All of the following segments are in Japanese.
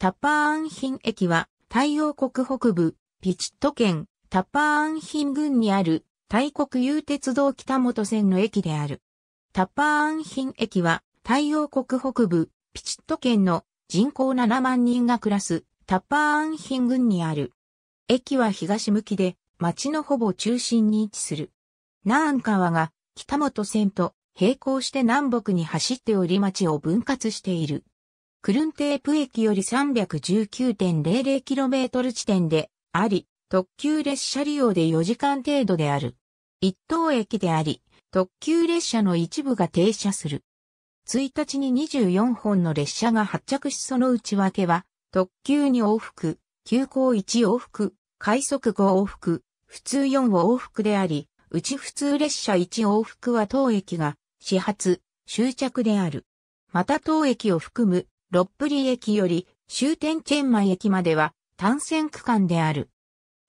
タッパーアンヒン駅は、太陽国北部、ピチット県、タッパーアンヒン郡にある、大国有鉄道北本線の駅である。タッパーアンヒン駅は、太陽国北部、ピチット県の人口7万人が暮らす、タッパーアンヒン郡にある。駅は東向きで、町のほぼ中心に位置する。南川が北本線と並行して南北に走っており町を分割している。クルンテープ駅より 319.00km 地点であり、特急列車利用で4時間程度である。一等駅であり、特急列車の一部が停車する。1日に24本の列車が発着しその内訳は、特急2往復、急行1往復、快速5往復、普通4往復であり、うち普通列車1往復は当駅が始発、終着である。また当駅を含むロップリ駅より終点チェンマイ駅までは単線区間である。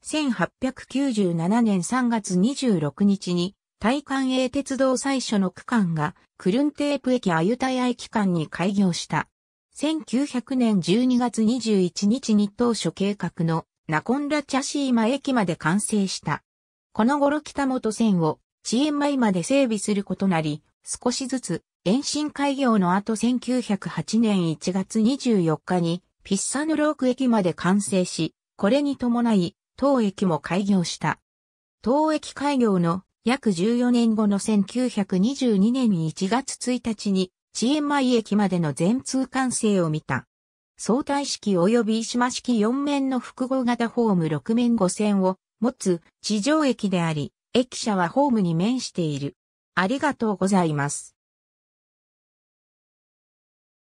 1897年3月26日に、大韓営鉄道最初の区間が、クルンテープ駅アユタヤ駅間に開業した。1900年12月21日に当初計画のナコンラチャシーマ駅まで完成した。この頃北本線をチエンマイまで整備することなり、少しずつ延伸開業の後1908年1月24日にピッサヌローク駅まで完成し、これに伴い、当駅も開業した。当駅開業の約14年後の1922年1月1日に、チエンマイ駅までの全通完成を見た。相対式及び石間式4面の複合型ホーム6面5線を持つ地上駅であり、駅舎はホームに面している。ありがとうございます。